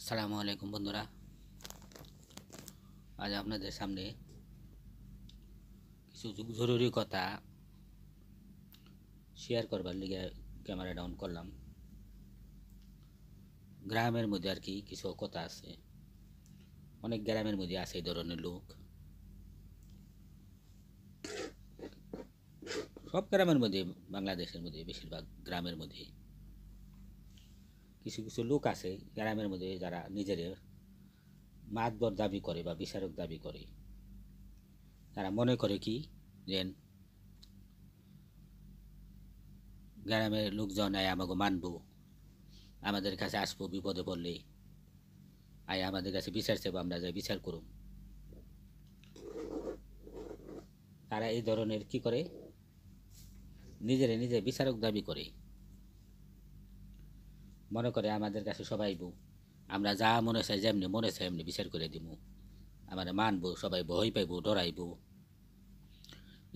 আসসালামু আলাইকুম বন্ধুরা আজ আপনাদের সামনে কিছু জরুরি কথা শেয়ার করবার লিগে ক্যামেরা ডাউন করলাম গ্রামের মধ্যে আর কি কিছু কথা আছে অনেক গ্রামের মধ্যে আছে এই ধরনের লোক সব গ্রামের মধ্যে বাংলাদেশের মধ্যে বেশিরভাগ গ্রামের মধ্যে কিছু কিছু লোক আছে গ্রামের মধ্যে যারা নিজের মাতবর দাবি করে বা বিচারক দাবি করে তারা মনে করে কি যে গ্রামের লোকজন আয় আমাকে মানব আমাদের কাছে আসবো বিপদে পড়লে আয় আমাদের কাছে বিচার চাইবো আমরা যাই বিচার করুম তারা এই ধরনের কি করে নিজেরা নিজে বিচারক দাবি করে মনে করে আমাদের কাছে সবাই বউ আমরা যা মনে চাই যেমনি মনে চাই এমনি বিচার করে দিব আমার মানবো সবাই ভয় পাইব ডরাইব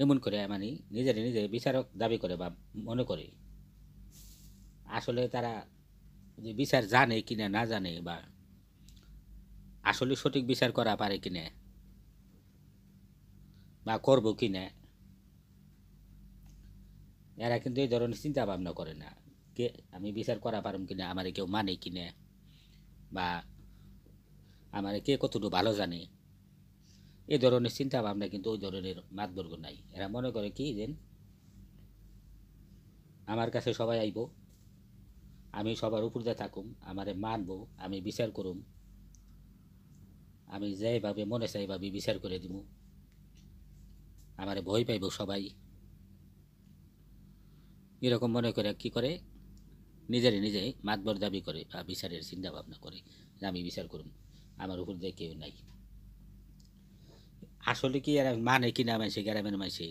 এমন করে মানে নিজের নিজে বিচারক দাবি করে বা মনে করে আসলে তারা যে বিচার জানে কিনে না জানে বা আসলে সঠিক বিচার করা পারে কিনে বা করব কিনে এরা কিন্তু এই ধরনের চিন্তা ভাবনা করে না কে আমি বিচার করা পারম কিনা আমার কেউ মানে কিনে বা আমার কে কতটুকু ভালো জানে এ ধরনের চিন্তা ভাবনা কিন্তু ওই ধরনের মাতবর্গ নাই এরা মনে করে কি যে আমার কাছে সবাই আইব আমি সবার উপরে থাকুম আমারে মানবো আমি বিচার করুম আমি যেভাবে মনে চাইভাবে বিচার করে দিব আমারে ভয় পাইব সবাই এরকম মনে করে কি করে নিজেরই নিজেই মাতবর দাবি করে বা বিচারের চিন্তা ভাবনা করে যে আমি বিচার করুন আমার উপর দিয়ে কেউ নাই আসলে কি এরা মানে কি না মাইছে গ্রামের মাইছে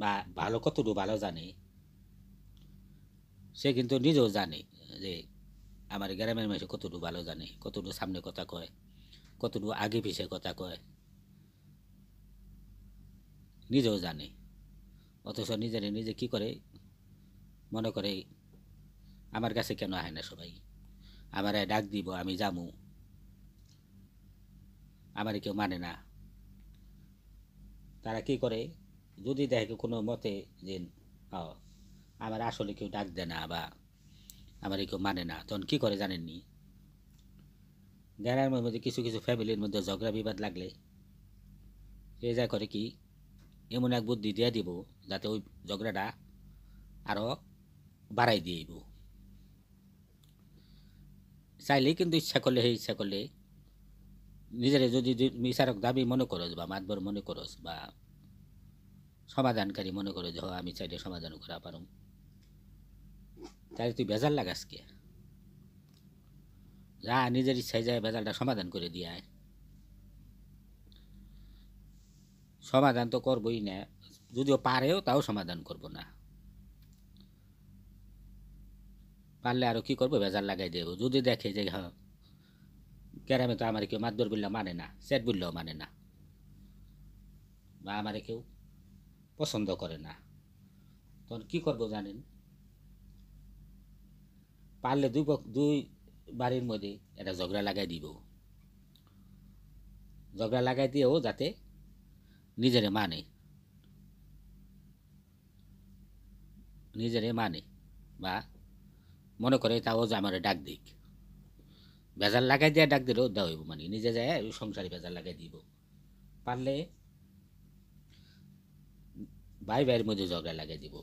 বা ভালো কতটুকু ভালো জানে সে কিন্তু নিজেও জানে যে আমার গ্রামের মাইছে কতটুকু ভালো জানে কতটুকু সামনে কথা কয় কতটুকু আগে পিছে কথা কয় নিজেও জানে অথচ নিজেরা নিজে কি করে মনে করে আমার কাছে কেন আহে না সবাই আমার ডাক দিব আমি জামু আমার কেউ মানে না তারা কি করে যদি দেখে কোনো মতে যে আমার আসলে কেউ ডাক দেয় না বা আমার কেউ মানে না তখন কি করে জানেননি গ্রামের মধ্যে কিছু কিছু ফ্যামিলির মধ্যে ঝগড়া বিবাদ লাগলে সে যা করে কি এমন এক বুদ্ধি দিয়ে দিব যাতে ওই ঝগড়াটা আরও বাড়াই দিব চাইলেই কিন্তু ইচ্ছা করলে সেই ইচ্ছা করলে নিজের যদি বিচারক দাবি মনে করস বা মাতবর মনে করস বা সমাধানকারী মনে করো যে আমি চাইলে সমাধান করা পারম তাহলে তুই বেজাল লাগাস কে যা নিজের ইচ্ছায় যায় বেজালটা সমাধান করে দিয়ে সমাধান তো করবই না যদিও পারেও তাও সমাধান করব না পারলে আরও কী করবো ভেজাল লাগাই দেবো যদি দেখে যে হ্যাঁ ক্যারামে তো আমার কেউ মাতবর বললেও মানে না সেট বললেও মানে না বা আমার কেউ পছন্দ করে না তখন কি করবো জানেন পারলে দুই দুই বাড়ির মধ্যে এটা ঝগড়া লাগাই দিব ঝগড়া লাগাই দিয়েও যাতে নিজেরে মানে নিজেরে মানে বা মনে করে তাও যে আমার ডাক দিক বেজার লাগাই দিয়া ডাক দিলেও দেওয়া হইব মানে নিজে যায় সংসারে বেজার লাগাই দিব পারলে ভাই ভাইয়ের মধ্যে ঝগড়া লাগাই দিব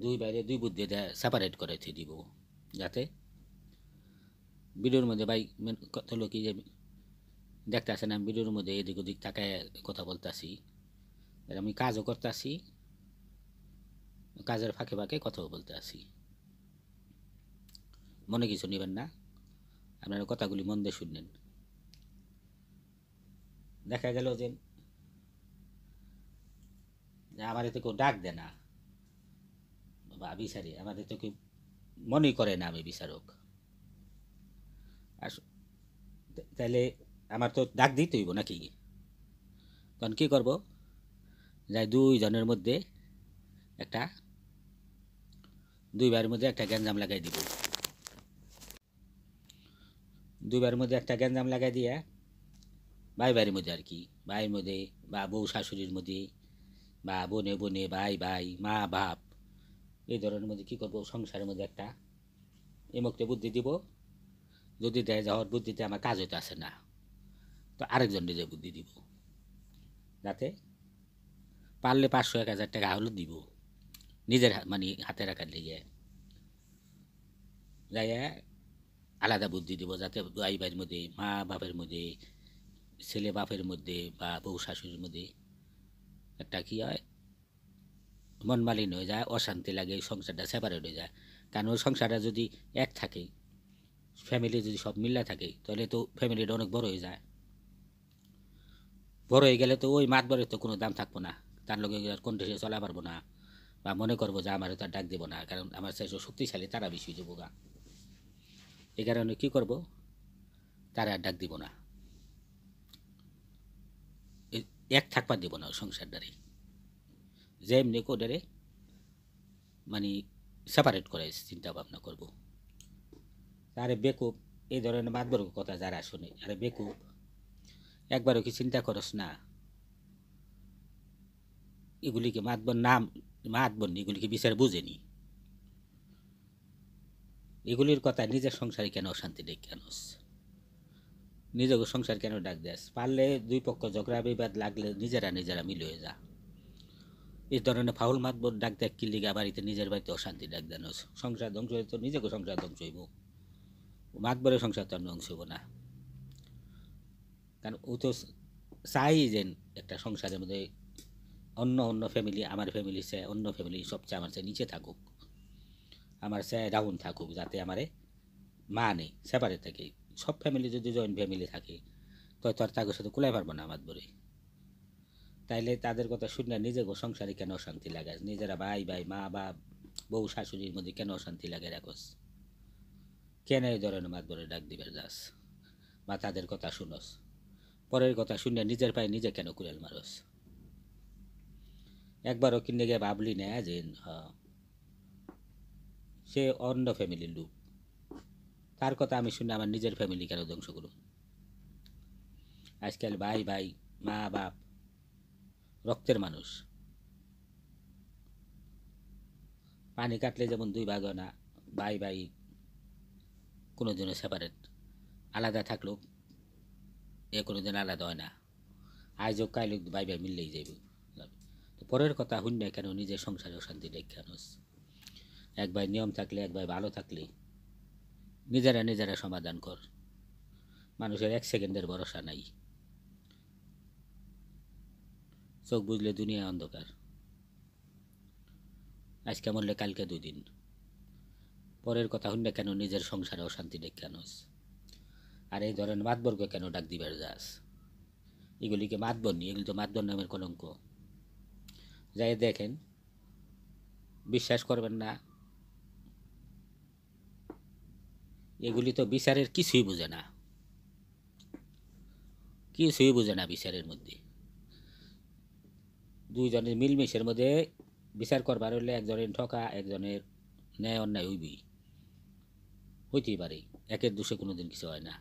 দুই বাইরে দুই বুদ্ধি সেপারেট করে দিব যাতে ভিডিওর মধ্যে ভাই কথা লোক যে দেখতে আসেন আমি ভিডিওর মধ্যে এদিক ওদিক তাকায় কথা বলতেছি আমি কাজও করতে আসি কাজের ফাঁকে ফাঁকে কথাও বলতে আসি মনে কিছু নেবেন না আপনারা কথাগুলি মন দিয়ে শুনলেন দেখা গেল যে আমার এতে কেউ ডাক দেয় না বা বিচারি আমার এতে কেউ মনেই করে না আমি বিচারক আর তাহলে আমার তো ডাক দিতে হইব নাকি তখন কী করবো যাই দুইজনের মধ্যে একটা দুই মধ্যে একটা গ্যাঞ্জাম লাগাই দিব দুবার মধ্যে একটা গ্যাঞ্জাম লাগাই দিয়া ভাই ভাইয়ের মধ্যে আর কি ভাইয়ের মধ্যে বা বউ শাশুড়ির মধ্যে বা বনে বনে ভাই ভাই মা বাপ এই ধরনের মধ্যে কী করবো সংসারের মধ্যে একটা এমুকতে বুদ্ধি দিব যদি দেয় যাওয়ার বুদ্ধিতে আমার কাজ হইতে আসে না তো আরেকজন নিজে বুদ্ধি দিব যাতে পারলে পাঁচশো এক হাজার টাকা হলে দিব নিজের মানে হাতে রাখার লেগে যাইয়া আলাদা বুদ্ধি দিব যাতে দুয়াই ভাইয়ের মধ্যে মা বাপের মধ্যে ছেলে বাপের মধ্যে বা বউ শাশুড়ির মধ্যে একটা কি হয় মন মালিন হয়ে যায় অশান্তি লাগে সংসারটা সেপারেট হয়ে যায় কারণ ওই সংসারটা যদি এক থাকে ফ্যামিলি যদি সব মিল্লা থাকে তাহলে তো ফ্যামিলিটা অনেক বড় হয়ে যায় বড় হয়ে গেলে তো ওই মাতবরের তো কোনো দাম থাকবো না তার লোক কন্ঠে চলা পারবো না বা মনে করবো যে আমার তার ডাক দেবো না কারণ আমার শক্তিশালী তারা বেশি দেবো গা এ কারণে কী করব তারা আর ডাক দিব না এক থাকবার দিব না সংসার যে এমনি কোডারে মানে সেপারেট করে চিন্তা ভাবনা করব আরে বেকুব এই ধরনের মাতবর্গ কথা যারা শুনে আরে বেকুব একবারও কি চিন্তা করস না এগুলিকে মাতবর নাম মাতবর এগুলিকে বিচার বুঝেনি এগুলির কথা নিজের সংসারে কেন অশান্তি নেই কেন নিজের সংসার কেন ডাক দেস পারলে দুই পক্ষ ঝগড়া বিবাদ লাগলে নিজেরা নিজেরা হয়ে যা এই ধরনের ফাউল মাত ডাক দেখ গা বাড়িতে নিজের বাড়িতে অশান্তি ডাক দেন সংসার ধ্বংস হয়ে তো নিজেকে সংসার ধ্বংস হইব মাতবরে সংসার তো ধ্বংস হইব না কারণ ও তো চাই যে একটা সংসারের মধ্যে অন্য অন্য ফ্যামিলি আমার ফ্যামিলি চেয়ে অন্য ফ্যামিলি সবচেয়ে আমার চেয়ে নিচে থাকুক আমার সে রাউন্ড থাকুক যাতে আমারে মা নেই সেপারেট থাকে সব ফ্যামিলি যদি জয়েন্ট ফ্যামিলি থাকে তো তোর তাকে সাথে কুলাই পারবো না আমার বলে তাইলে তাদের কথা শুনে নিজে গো সংসারে কেন অশান্তি লাগাস নিজেরা ভাই ভাই মা বা বউ শাশুড়ির মধ্যে কেন অশান্তি লাগে রাখোস কেন এই ধরনের মাত বলে ডাক দিবে যাস বা তাদের কথা শুনোস পরের কথা শুনে নিজের পায়ে নিজে কেন কুড়াল মারোস একবারও কিনে গিয়ে ভাবলি না যে সে অন্য ফ্যামিলির লোক তার কথা আমি শুনে আমার নিজের ফ্যামিলি কেন ধ্বংস করুন আজকাল ভাই ভাই মা বাপ রক্তের মানুষ পানি কাটলে যেমন দুই ভাগ না ভাই ভাই কোনো দিনও সেপারেট আলাদা থাকলেও এ কোনো দিন আলাদা হয় না আজও কাইলে ভাই ভাই মিললেই যাইব পরের কথা শুন না কেন নিজের সংসারে অশান্তি দেখে আনোস এক ভাই নিয়ম থাকলে এক ভাই ভালো থাকলে নিজেরা নিজেরা সমাধান কর মানুষের এক সেকেন্ডের ভরসা নাই চোখ বুঝলে দুনিয়া অন্ধকার আজকে মরলে কালকে দুদিন পরের কথা হইলে কেন নিজের সংসারে অশান্তি কেন আর এই ধরনের মাতবর্গ কেন ডাক দিবার যাস এগুলিকে মাতবর নি এগুলি তো মাতবর নামের কলঙ্ক যাই দেখেন বিশ্বাস করবেন না এগুলি তো বিচারের কিছুই বোঝে না কিছুই বোঝে না বিচারের মধ্যে দুইজনের মিলমিশের মধ্যে বিচার করবার হলে একজনের ঠকা একজনের ন্যায় অন্যায় হইবি হইতেই পারে একের দোষে কোনো দিন কিছু হয় না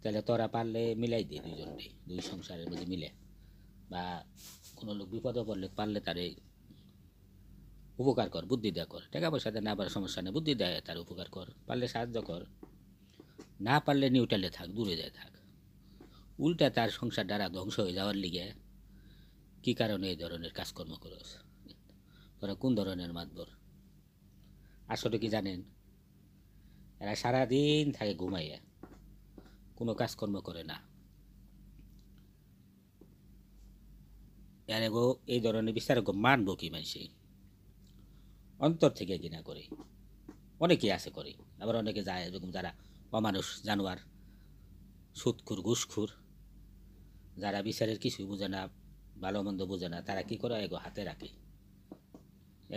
তাহলে তোরা পারলে মিলাই দে দুইজনকে দুই সংসারের মধ্যে মিলে বা কোনো লোক বিপদে পড়লে পারলে তারে উপকার কর বুদ্ধি দেয়া কর টাকা পয়সাতে না পারার সমস্যা নেই বুদ্ধি দেয় তার উপকার কর পারলে সাহায্য কর না পারলে নিউট্রালে থাক দূরে যায় থাক উল্টা তার সংসার দ্বারা ধ্বংস হয়ে যাওয়ার লিগে কী কারণে এই ধরনের কাজকর্ম করস তোরা কোন ধরনের মাতবর আসলে কি জানেন এরা সারাদিন থাকে ঘুমাইয়া কোনো কাজকর্ম করে না এর এই ধরনের বিস্তারক মানব কি মানুষেই অন্তর থেকে ঘৃণা করে অনেকে আছে করে আবার অনেকে যায় এরকম যারা অমানুষ জানোয়ার সুৎখুর ঘুসখুর যারা বিচারের কিছুই বোঝে না ভালো মন্দ বোঝে না তারা কী করে এগো হাতে রাখে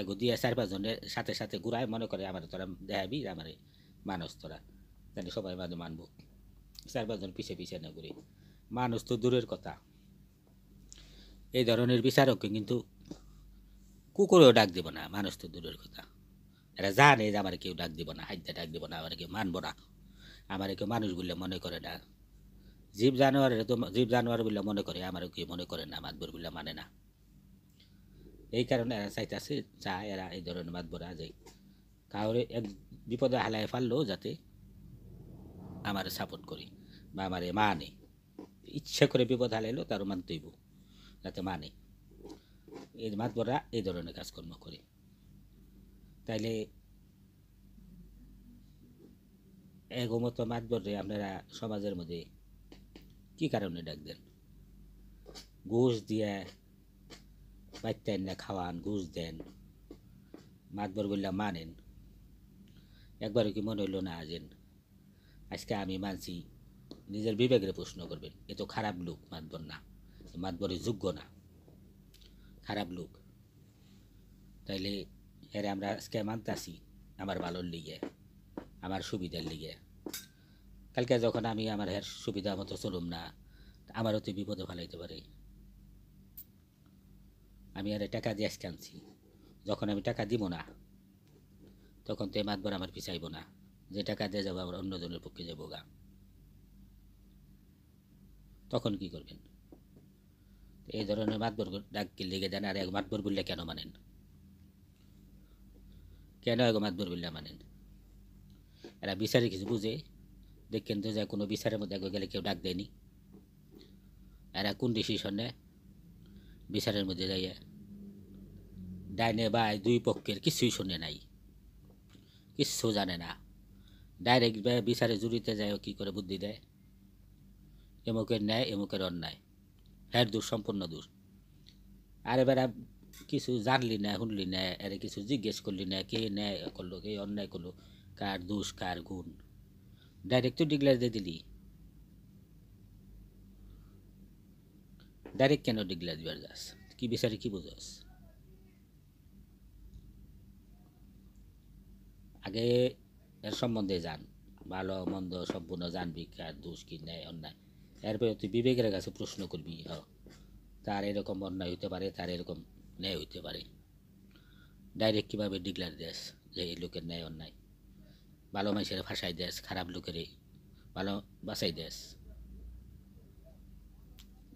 এগো দিয়ে চার পাঁচজনের সাথে সাথে ঘুরায় মনে করে আমার তোরা দেখাবি আমার মানুষ তোরা তাহলে সবাই মাঝে মানব চার পাঁচজন পিছিয়ে পিছিয়ে না ঘুরে মানুষ তো দূরের কথা এই ধরনের বিচারক কিন্তু কুকুরেও ডাক দিব না মানুষ তো দূরের কথা এরা জানে যে আমার কেউ ডাক দিব না হাইতে ডাক দিব না আমার কেউ মানবো না আমার কেউ মানুষ বললে মনে করে না জীব জানোয়ার তো জীব জানোয়ার বললে মনে করে আমার কেউ মনে করে না মাতবর বললে মানে না এই কারণে এরা চাইতেছে চায় এরা এই ধরনের মাতবরা যে কাউরে এক বিপদে হালায় ফাললেও যাতে আমার সাপোর্ট করি বা আমার মা নেই ইচ্ছা করে বিপদ হালাইলেও তারও মানতেইব যাতে মা নেই এই মাতবররা এই ধরনের কাজকর্ম করে তাইলে এগোমতো মাতবরে আপনারা সমাজের মধ্যে কি কারণে ডাক দেন ঘুষ দিয়ে বাচ্চার না খাওয়ান ঘুষ দেন মাতবর বললা মানেন একবারও কি মনে হইল না আজেন আজকে আমি মানছি নিজের বিবেকের প্রশ্ন করবেন এ তো খারাপ লোক মাতবর না মাতবরের যোগ্য না খারাপ লোক তাইলে এর আমরা আজকে মানতেছি আমার ভালোর লিগে আমার সুবিধার লিগে কালকে যখন আমি আমার হের সুবিধা মতো চলুম না আমারও তো বিপদে ফেলাইতে পারে আমি আর টাকা দিয়ে আজকে আনছি যখন আমি টাকা দিব না তখন তো এই মাতবার আমার পিছাইব না যে টাকা দিয়ে যাবো আমার অন্যজনের পক্ষে যাবো গা তখন কি করবেন এই ধরনের মাতবর ডাককে লেগে দেন আর এক মাতবর বললে কেন মানেন কেন এক মাতবর বললে মানেন এরা বিচারে কিছু বুঝে দেখেন তো যে কোনো বিচারের মধ্যে এগো গেলে কেউ ডাক দেয়নি এরা কোন ডিসিশনে বিচারের মধ্যে যাইয়া ডাইনে বা দুই পক্ষের কিছুই শুনে নাই কিচ্ছু জানে না ডাইরেক্ট বিচারে জুড়িতে যায় কি করে বুদ্ধি দেয় এমুকের ন্যায় এমুকের অন্যায় হ্যার দোষ সম্পূর্ণ দোষ আর এবার কিছু জানলি না শুনলি না এর কিছু জিজ্ঞেস করলি না কে ন্যায় করলো কে অন্যায় করলো কার দোষ কার গুণ ডাইরেক্ট তো ডিক্লেয়ার দিয়ে দিলি ডাইরেক্ট কেন ডিক্লেয়ার দিবার যাস কি বিচারে কি বোঝাস আগে এর সম্বন্ধে জান ভালো মন্দ সম্পূর্ণ জানবি কার দোষ কি ন্যায় অন্যায় এরপরে তুই বিবেকের কাছে প্রশ্ন করবি হ তার এরকম অন্যায় হইতে পারে তার এরকম ন্যায় হইতে পারে ডাইরেক্ট কীভাবে ডিক্লার দেশ যে এই লোকের ন্যায় অন্যায় ভালো মানুষের ফাঁসাই দেশ খারাপ লোকের ভালো বাসাই দেশ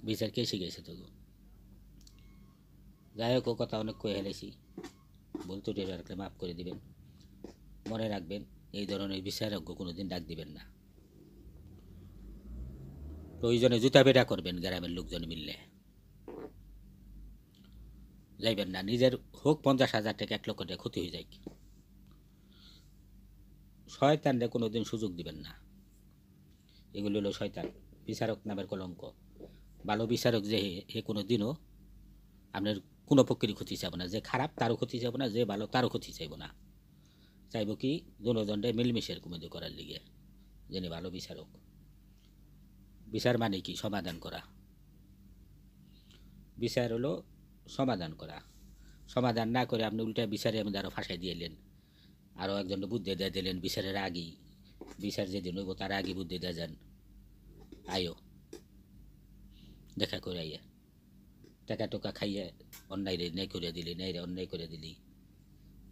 বিচার কে শিখেছে তো যাই হোক কথা অনেক কয়ে হেলেছি ভুল তো মাফ করে দিবেন মনে রাখবেন এই ধরনের বিচারজ্ঞ কোনো দিন ডাক দিবেন না প্রয়োজনে জুতা পেটা করবেন গ্রামের লোকজন মিললে যাইবেন না নিজের হোক পঞ্চাশ হাজার টাকা এক লক্ষ টাকা ক্ষতি হয়ে যায় শয়তানরে কোনো দিন সুযোগ দিবেন না এগুলো হলো শয়তান বিচারক নামের কলঙ্ক ভালো বিচারক যে হে কোনো দিনও আপনার কোনো পক্ষেরই ক্ষতি চাইব না যে খারাপ তারও ক্ষতি চাইব না যে ভালো তারও ক্ষতি চাইব না চাইব কি দুজনটা মিলমিশের কুমেদি করার লিগে যিনি ভালো বিচারক বিচার মানে কি সমাধান করা বিচার হলো সমাধান করা সমাধান না করে আপনি উল্টা বিচারে আমি আরও ফাঁসাই দিয়েলেন আরও একজন বুদ্ধি দিয়ে দিলেন বিচারের আগেই বিচার যেদিন হইব তার আগে বুদ্ধি দিয়ে যান আয়ো দেখা করে আইয়া টাকা টোকা খাইয়ে অন্যায় রে ন্যায় করে দিলি ন্যায় রে অন্যায় করে দিলি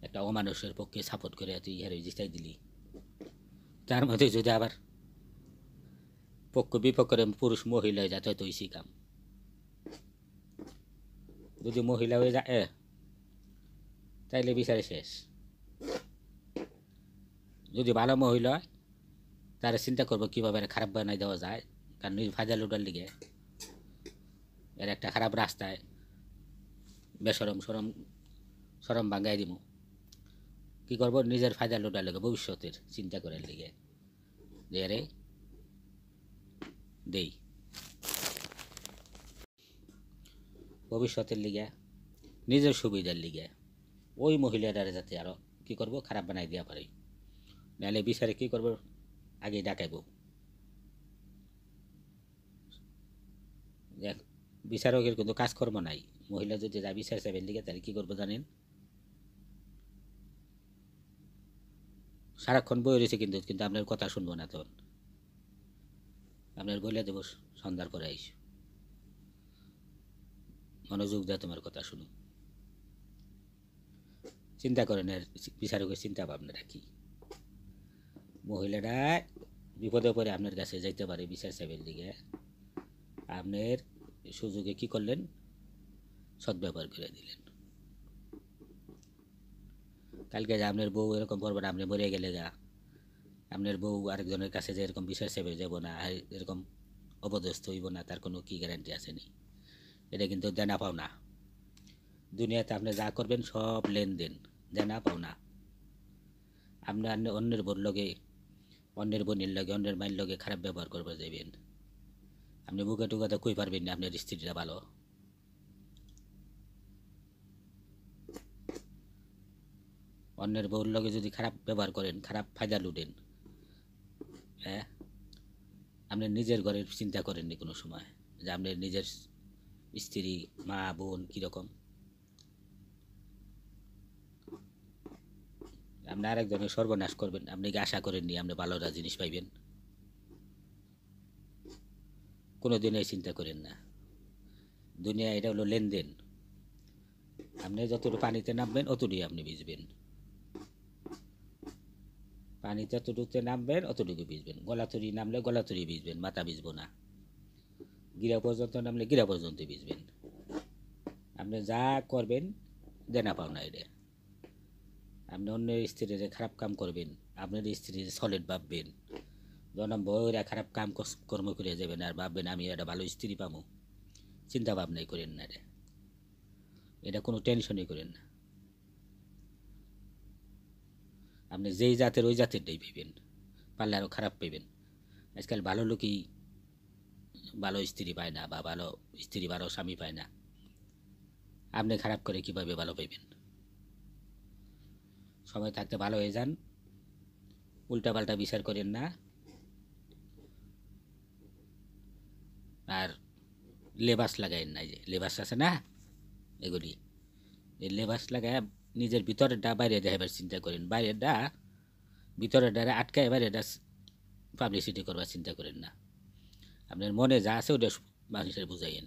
একটা অমানুষের পক্ষে সাপোর্ট করে তুই ইহারে জিতাই দিলি তার মধ্যে যদি আবার পক্ষ বিপক্ষের পুরুষ মহিলা হয়ে যাতে তুই কাম যদি মহিলা হয়ে যায় তাইলে বিচারে শেষ যদি ভালো মহিলা হয় তারা চিন্তা করবো কীভাবে খারাপ বানাই দেওয়া যায় কারণ নিজ ভাজা উঠার লিগে এর একটা খারাপ রাস্তায় বেসরম সরম সরম ভাঙ্গাই দিব কী করবো নিজের ফায়দা লোটার লিগে ভবিষ্যতের চিন্তা করার লিগে যে আরে দেই ভবিষ্যতের লিগে নিজের সুবিধার লিগে ওই মহিলাটারে যাতে আরও কি করব খারাপ বানাই দেওয়া পারে নাহলে বিচারে কি করব আগে ডাকাইব দেখ বিচারকের কিন্তু কাজকর্ম নাই মহিলা যদি যা বিচার চাবেন লিগে তাহলে কী করবো জানেন সারাক্ষণ বই রয়েছে কিন্তু কিন্তু আপনার কথা শুনবো না তখন আপনার গলে দেব সন্ধ্যার পরে আইস মনোযোগ দেয় তোমার কথা শুনো চিন্তা করেন আর বিচারকের চিন্তা ভাবনা কি মহিলাটা বিপদে পড়ে আপনার কাছে যাইতে পারে বিচার সাহেবের দিকে আপনার সুযোগে কি করলেন সদ্ব্যবহার করে দিলেন কালকে আপনার বউ এরকম করবেন আপনি মরে গেলে যা আপনার বউ আরেকজনের কাছে যে এরকম বিষয় সেবে যাব না আর এরকম অপদস্থ হইব না তার কোনো কি গ্যারান্টি আছে নি এটা কিন্তু দেনা পাও না দুনিয়াতে আপনি যা করবেন সব লেনদেন দেনা পাও না আপনি অন্যের বোর লগে অন্যের বোনের লগে অন্যের মায়ের লগে খারাপ ব্যবহার করবে যাবেন আপনি বুকে টুকাতে কই পারবেন না আপনার স্ত্রীটা ভালো অন্যের বউর লগে যদি খারাপ ব্যবহার করেন খারাপ ফায়দা লুটেন হ্যাঁ? আপনি নিজের ঘরের চিন্তা করেননি কোনো সময় যে আপনি নিজের স্ত্রী মা বোন কীরকম আপনি আরেকজনের সর্বনাশ করবেন আপনি কি আশা করেননি আপনি ভালোরা জিনিস পাইবেন কোনো দিনই চিন্তা করেন না দুনিয়া এটা হলো লেনদেন আপনি যতটুকু পানিতে নামবেন অতটুকুই আপনি ভিজবেন পানি যতটুকুতে নামবেন অতটুকু ভিজবেন তরি নামলে তরি ভিজবেন মাথা ভিজবো না গিরা পর্যন্ত নামলে গিরা পর্যন্ত ভিজবেন আপনি যা করবেন দেনা না এটা আপনি অন্য স্ত্রীর খারাপ কাম করবেন আপনার স্ত্রীর সলিড ভাববেন জনম বয়রা খারাপ কাম কর্ম করে যাবেন আর ভাববেন আমি একটা ভালো স্ত্রী পাবো চিন্তা ভাবনাই করেন না এটা এটা কোনো টেনশনই করেন না আপনি যেই জাতের ওই জাতেরটাই পাইবেন পারলে আরও খারাপ পাইবেন আজকাল ভালো লোকই ভালো স্ত্রী পায় না বা ভালো স্ত্রী ভালো স্বামী পায় না আপনি খারাপ করে কিভাবে ভালো পাইবেন সময় থাকতে ভালো হয়ে যান উল্টাপাল্টা বিচার করেন না আর লেবাস লাগাইন না যে লেবাস আছে না এগুলি এই লেবাস লাগায় নিজের ভিতরেরটা বাইরে দেখাবার চিন্তা করেন বাইরেরটা ভিতরেরটা আটকায় বাইরেটা পাবলিসিটি করবার চিন্তা করেন না আপনার মনে যা আছে ওটা মানুষের বুঝাইয়েন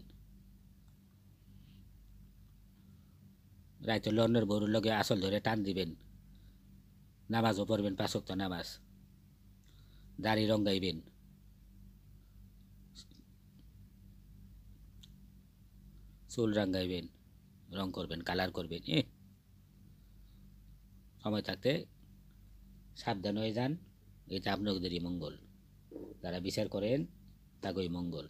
রাইতে লন্ডর বড় লগে আসল ধরে টান দিবেন নামাজও পড়বেন পাশক্ত নামাজ দাড়ি রঙ্গাইবেন চুল রাঙ্গাইবেন রং করবেন কালার করবেন এ সময় থাকতে সাবধান হয়ে যান এটা আপনাদেরই মঙ্গল যারা বিচার করেন তাগই মঙ্গল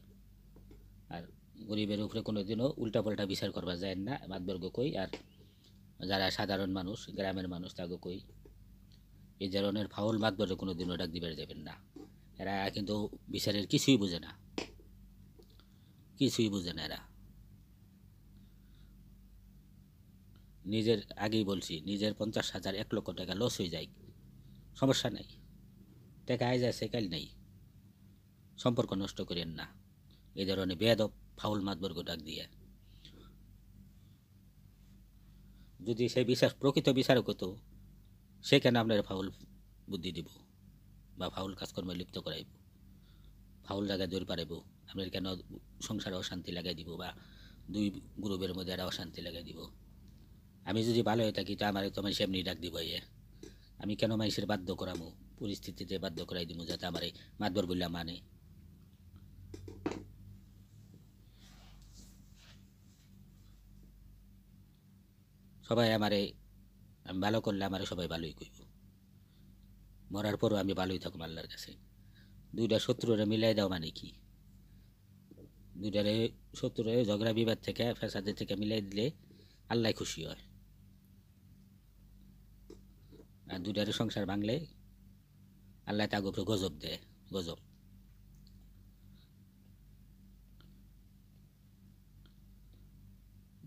আর গরিবের উপরে কোনো দিনও উল্টাপাল্টা বিচার করবা যায় না মাতবর্গ কই আর যারা সাধারণ মানুষ গ্রামের মানুষ তাগো কই এই ধরনের ফাউল মাতবর্গ কোনো দিনও ডাক দিবার যাবেন না এরা কিন্তু বিচারের কিছুই বোঝে না কিছুই বোঝে না এরা নিজের আগেই বলছি নিজের পঞ্চাশ হাজার এক লক্ষ টাকা লস হয়ে যায় সমস্যা নাই টাকা আয় যায় সেকাল নাই সম্পর্ক নষ্ট করেন না এই ধরনের বেদব ফাউল মাতবর্গ ডাক দিয়ে যদি সে বিশ্বাস প্রকৃত বিচারক হতো সে কেন আপনার ফাউল বুদ্ধি দিব বা ফাউল কাজকর্মে লিপ্ত করাইব ফাউল জায়গায় দৌড় পারাইব আপনার কেন সংসারে অশান্তি লাগাই দিব বা দুই গ্রুপের মধ্যে একটা অশান্তি লাগাই দিব আমি যদি ভালো হয়ে থাকি তো আমার তোমার সেমনি ডাক দিব ইয়ে আমি কেন মানুষের বাধ্য করামো পরিস্থিতিতে বাধ্য করাই দিব যাতে আমার এই মাতবর বললাম মানে সবাই আমারে আমি ভালো করলে আমারে সবাই ভালোই কইব মরার পরও আমি ভালোই থাকবো আল্লাহর কাছে দুইটা শত্রুরা মিলাই দাও মানে কি দুইটারে শত্রুরে ঝগড়া বিবাদ থেকে ফেসাদের থেকে মিলাই দিলে আল্লাহ খুশি হয় আর দুটার সংসার ভাঙলে আল্লাহ উপরে গজব দেয় গজব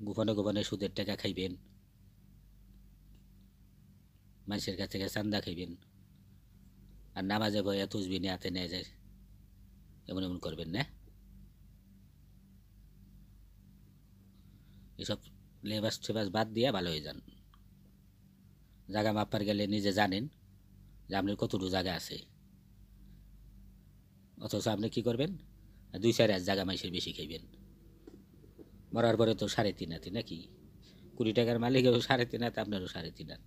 গোপনে গোপনে সুদের টাকা খাইবেন মানুষের কাছ থেকে চান্দা খাইবেন আর নামাজে ভয়ে তুজবি নিয়ে হাতে নিয়ে যায় এমন এমন করবেন না এসব লেবাস ফেবাস বাদ দিয়ে ভালো হয়ে যান জায়গা মাপার গেলে নিজে জানেন যে আপনার কতটুকু জায়গা আছে অথচ আপনি কি করবেন দুই চার এক জায়গা মাইসের বেশি খাইবেন মরার পরে তো সাড়ে তিন হাতে নাকি কুড়ি টাকার মালিকেও সাড়ে তিন হাত আপনারও সাড়ে তিন হাত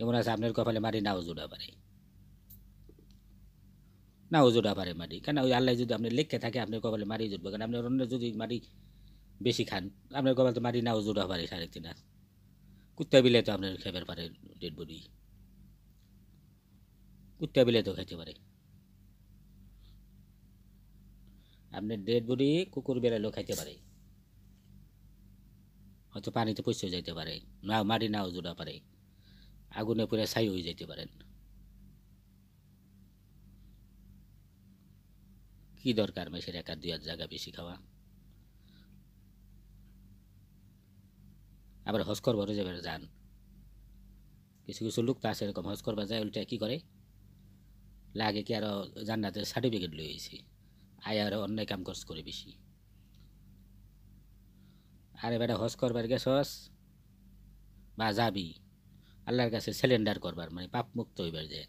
এমন আছে আপনার কপালে মারি নাও জোড়া পারে নাও জোড়া পারে মারি কেন ওই আল্লাহ যদি আপনি লেখে থাকে আপনার কপালে মারি জুটবে কেন আপনি অন্য যদি মারি বেশি খান আপনার কপালে তো মারি নাও জোড়া পারে সাড়ে তিন হাত কুত্তা বিলে তো আপনার খেতে পারে ডেড বডি কুত্তা বিলে তো খেতে পারে আপনার ডেড বডি কুকুর বেড়ালেও খাইতে পারে হয়তো পানিতে পচে যাইতে পারে না মাটি নাও জোড়া পারে আগুনে পুরে ছাই হয়ে যাইতে পারেন কি দরকার মেশের একা দুই জায়গা বেশি খাওয়া আবার হজ করবারও যাবে যান কিছু কিছু লোক তা সেরকম এরকম করবার যায় উল্টা কী করে লাগে কি আরও জান্নাতের সার্টিফিকেট লই এসে আয় আরও অন্যায় কাম খরচ করে বেশি আর এবারে হজ করবার গেছস বা যাবি আল্লাহর কাছে সিলিন্ডার করবার মানে পাপ মুক্ত হইবার যে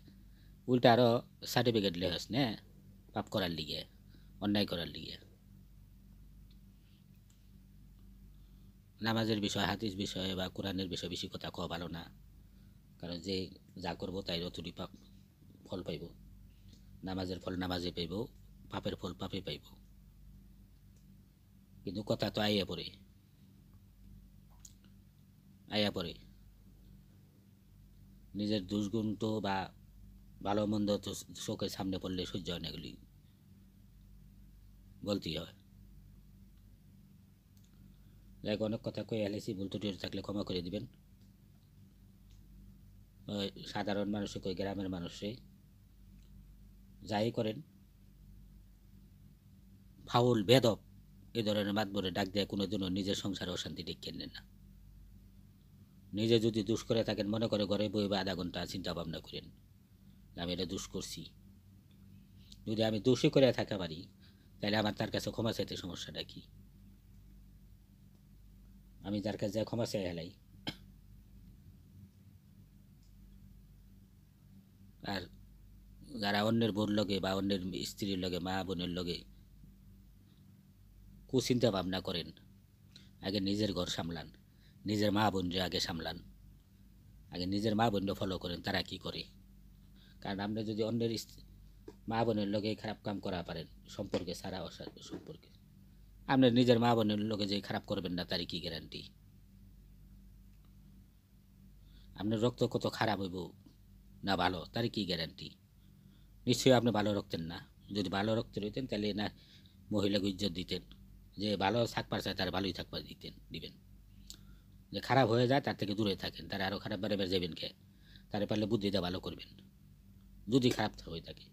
উল্টা আরও সার্টিফিকেট লেহস না পাপ করার লিগে অন্যায় করার লিগে নামাজের বিষয় হাদিস বিষয়ে বা কোরআনের বিষয়ে বেশি কথা কোয়া ভালো না কারণ যে যা করবো তাই অতুরি পাপ ফল পাইব নামাজের ফল নামাজে পাইব পাপের ফল পাপে পাইব কিন্তু কথা তো আইয়া পড়ে আইয়া পড়ে নিজের দুষ্গুণ তো বা ভালো মন্দ তো চোখের সামনে পড়লে সহ্য হয় না এগুলি বলতেই হয় যাক অনেক কথা কয়ে হেলেছি ভুল ত্রুটি থাকলে ক্ষমা করে দিবেন সাধারণ মানুষে কই গ্রামের মানুষে যাই করেন ফাউল বেদব এ ধরনের মাতবরে ডাক দেয় কোনো দিনও নিজের সংসারে অশান্তি ডেকে নেন না নিজে যদি দুষ করে থাকেন মনে করে ঘরে বই বা আধা ঘন্টা চিন্তা ভাবনা করেন আমি এটা দুষ করছি যদি আমি দোষী করে থাকা পারি তাহলে আমার তার কাছে ক্ষমা চাইতে সমস্যাটা কী আমি যার কাছে ক্ষমা চাই হেলাই আর যারা অন্যের বোন লগে বা অন্যের স্ত্রীর লগে মা বোনের লগে কুচিন্তা ভাবনা করেন আগে নিজের ঘর সামলান নিজের মা বোনরে আগে সামলান আগে নিজের মা বোন ফলো করেন তারা কি করে কারণ আপনি যদি অন্যের মা বোনের লগে খারাপ কাম করা পারেন সম্পর্কে সারা অসার সম্পর্কে আপনার নিজের মা বোনের লোকে যে খারাপ করবেন না তারই কি গ্যারান্টি আপনার রক্ত কত খারাপ হইব না ভালো তারই কি গ্যারান্টি নিশ্চয়ই আপনি ভালো রক্তেন না যদি ভালো রক্ত রইতেন তাহলে না মহিলাকে ইজ্জত দিতেন যে ভালো থাকবার চায় তার ভালোই থাকবার দিতেন দিবেন যে খারাপ হয়ে যায় তার থেকে দূরে থাকেন তারা আরও খারাপ বারে বেড়ে যাবেন কে তারা পারলে বুদ্ধিটা ভালো করবেন যদি খারাপ হয়ে থাকে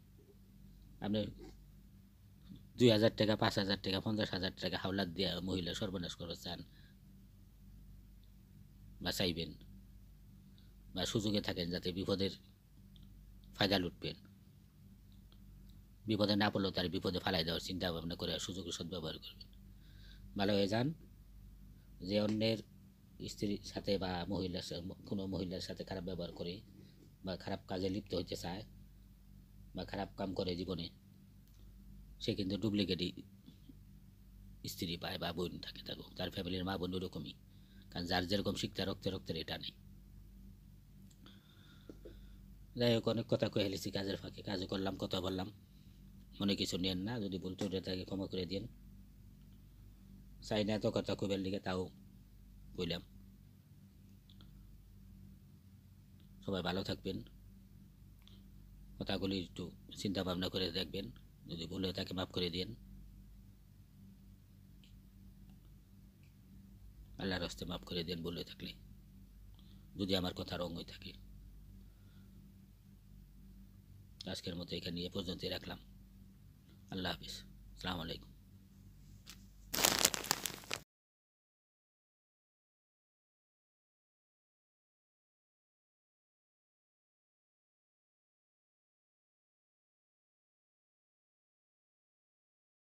আপনি দুই হাজার টাকা পাঁচ হাজার টাকা পঞ্চাশ হাজার টাকা হাওলাত দেওয়া মহিলা সর্বনাশ করে চান বা চাইবেন বা সুযোগে থাকেন যাতে বিপদের ফায়দা লুটবেন বিপদে না পড়লেও তার বিপদে ফালাই দেওয়ার চিন্তা ভাবনা করে সুযোগের সদ্ব্যবহার করবেন ভালো হয়ে যান যে অন্যের স্ত্রীর সাথে বা মহিলার কোনো মহিলার সাথে খারাপ ব্যবহার করে বা খারাপ কাজে লিপ্ত হইতে চায় বা খারাপ কাম করে জীবনে সে কিন্তু ডুপ্লিকেটই স্ত্রী পায় বা বোন থাকে থাকুক তার ফ্যামিলির মা বোন ওরকমই কারণ যার যেরকম শিখতে রক্তে রক্তের এটা নেই যাই হোক অনেক কথা কয়ে হেলেছি কাজের ফাঁকে কাজও করলাম কথা বললাম মনে কিছু নেন না যদি ভুল ত্রুটি থাকে ক্ষমা করে দিন চাই না এত কথা কবের লিগে তাও বললাম সবাই ভালো থাকবেন কথাগুলি একটু চিন্তা ভাবনা করে দেখবেন যদি ভুল হয়ে থাকে মাফ করে দিন আল্লাহর হস্তে মাফ করে দিন ভুল হয়ে থাকলে যদি আমার কথা রং হয়ে থাকে আজকের মতো এখানে নিয়ে পর্যন্তই রাখলাম আল্লাহ হাফিজ আসসালামু আলাইকুম